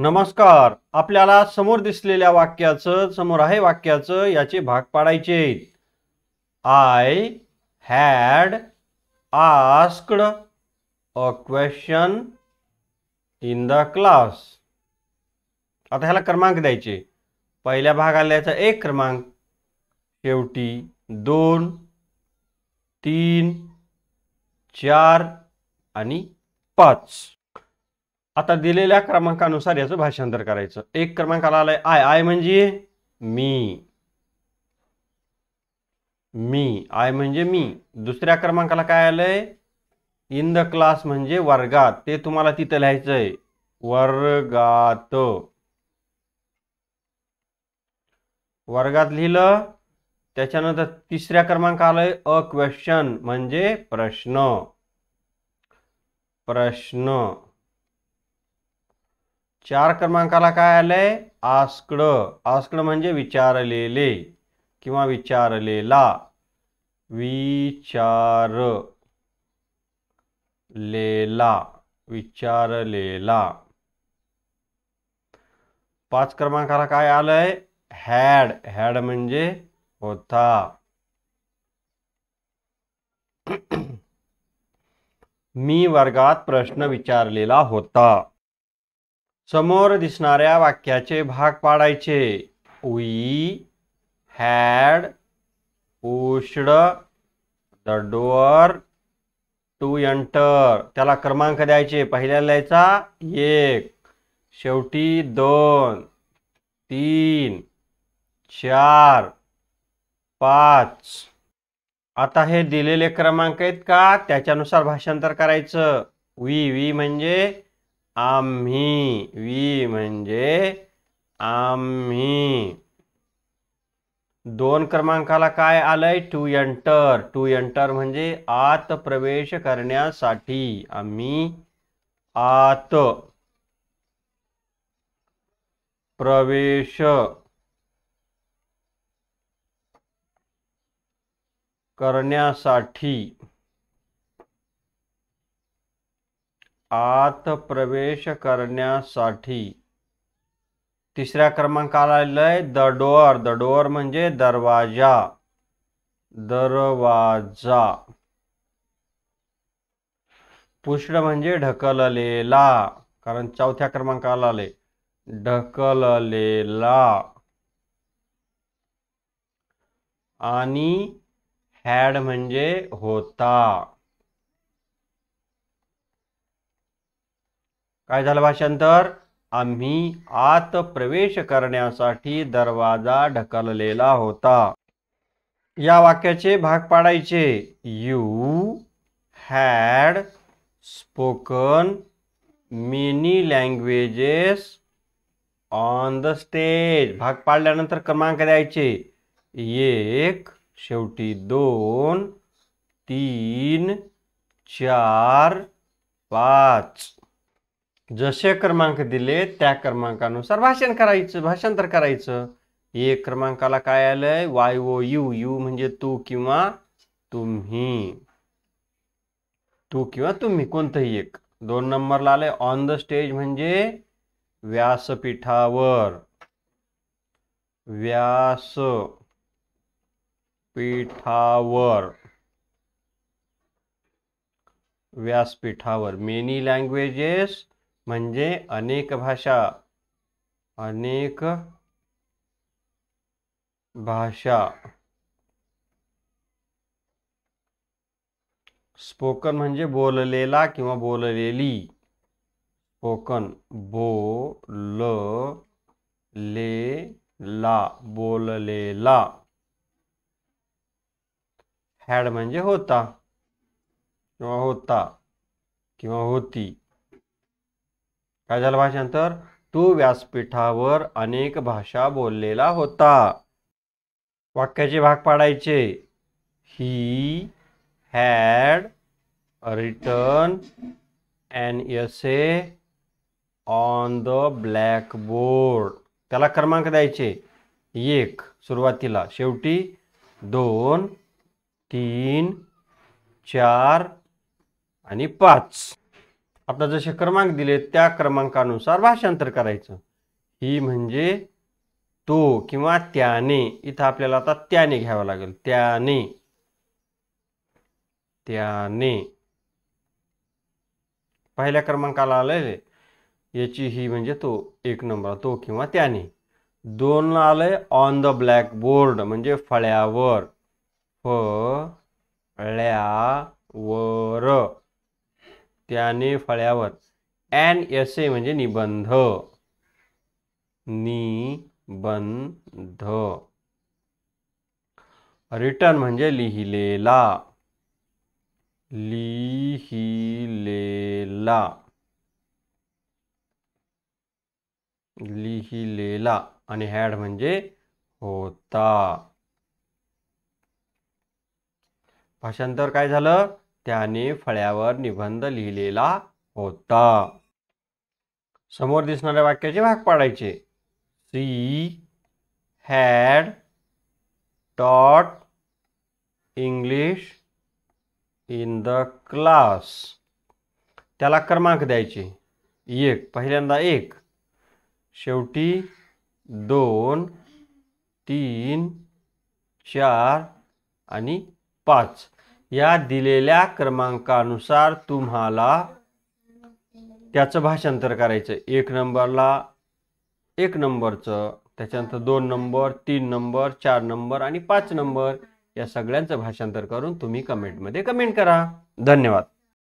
नमस्कार आपल्याला समोर दिसलेल्या वाक्याचं समोर आहे वाक्याचं याचे भाग पाडायचे I had asked a question in the class आता ह्याला क्रमांक द्यायचे पहिल्या भागाला याचा एक क्रमांक शेवटी दोन तीन चार आणि पाच आता दिलेल्या क्रमांकानुसार याचं भाषांतर करायचं एक क्रमांकाला आलाय आय आय म्हणजे मी मी आय म्हणजे मी दुसऱ्या क्रमांकाला काय आलंय इन द क्लास म्हणजे वर्गात ते तुम्हाला तिथं लिहायचंय वर्गात वर्गात लिहिलं त्याच्यानंतर तिसऱ्या क्रमांक आलंय अ क्वेश्चन म्हणजे प्रश्न प्रश्न चार क्रमांकाला काय आलंय आस्कड आस्कडं म्हणजे विचारलेले किंवा विचारलेला विचार लेला विचारलेला पाच क्रमांकाला काय आलंय हॅड हॅड म्हणजे होता मी वर्गात प्रश्न विचारलेला होता समोर दिसणाऱ्या वाक्याचे भाग पाडायचे we had pushed the door to enter त्याला क्रमांक द्यायचे पहिल्याला लिहायचा एक शेवटी दोन तीन चार पाच आता हे दिलेले क्रमांक आहेत का त्याच्यानुसार भाषांतर करायचं वी वी म्हणजे आम्ही वी म्हणजे आम्ही दोन क्रमांकाला काय आलंय टू एंटर टू एंटर म्हणजे आत प्रवेश करण्यासाठी आम्ही आत प्रवेश करण्यासाठी आत प्रवेश करण्यासाठी तिसऱ्या क्रमांकाला आहे द डोअर द डोअर म्हणजे दरवाजा दरवाजा पुष्ण म्हणजे ढकललेला कारण चौथ्या क्रमांकाला आले ढकललेला आणि हॅड म्हणजे होता काय झालं भाषांतर आम्ही आत प्रवेश करण्यासाठी दरवाजा ढकललेला होता या वाक्याचे भाग पाडायचे you had spoken many languages on the stage भाग पाडल्यानंतर क्रमांक द्यायचे एक शेवटी दोन तीन चार पाच जसे क्रमांक दिले त्या क्रमांकानुसार भाषण करायचं भाषांतर करायचं एक क्रमांकाला काय आलंय वाय ओ यू यू म्हणजे तू किंवा तुम्ही तू किंवा तुम्ही कोणतंही एक दोन नंबरला आलंय ऑन द स्टेज म्हणजे व्यासपीठावर व्यास पीठावर व्यासपीठावर मेनी लँग्वेजेस म्हणजे अनेक भाषा अनेक भाषा स्पोकन म्हणजे बोललेला किंवा बोललेली स्पोकन ल ले ला बोललेला हॅड म्हणजे होता किंवा होता किंवा होती काय झालं भाषांतर तू व्यासपीठावर अनेक भाषा बोललेला होता वाक्याचे भाग पाडायचे he had written S A on the blackboard त्याला क्रमांक द्यायचे एक सुरुवातीला शेवटी दोन तीन चार आणि पाच आपला जसे क्रमांक दिले त्या क्रमांकानुसार भाषांतर करायचं ही म्हणजे तो किंवा त्याने इथं आपल्याला आता त्याने घ्यावं लागेल त्याने त्याने पहिल्या क्रमांकाला आलंय याची ही म्हणजे तो एक नंबर तो किंवा त्याने दोन आलंय ऑन द ब्लॅक बोर्ड म्हणजे फळ्यावर फळ्यावर त्याने फळ्यावर एन एस ए म्हणजे निबंध निबंध रिटर्न म्हणजे लिहिलेला लिहिलेला लिहिलेला आणि हॅड म्हणजे होता भाषांतर काय झालं त्याने फळ्यावर निबंध लिहिलेला होता समोर दिसणाऱ्या वाक्याचे भाग पाडायचे she had taught English in the class त्याला क्रमांक द्यायचे एक पहिल्यांदा एक शेवटी दोन तीन चार आणि पाच या दिलेल्या क्रमांकानुसार तुम्हाला त्याचं भाषांतर करायचं एक नंबरला एक नंबरचं त्याच्यानंतर दोन नंबर तीन नंबर चार नंबर आणि पाच नंबर या सगळ्यांचं भाषांतर करून तुम्ही कमेंटमध्ये कमेंट करा धन्यवाद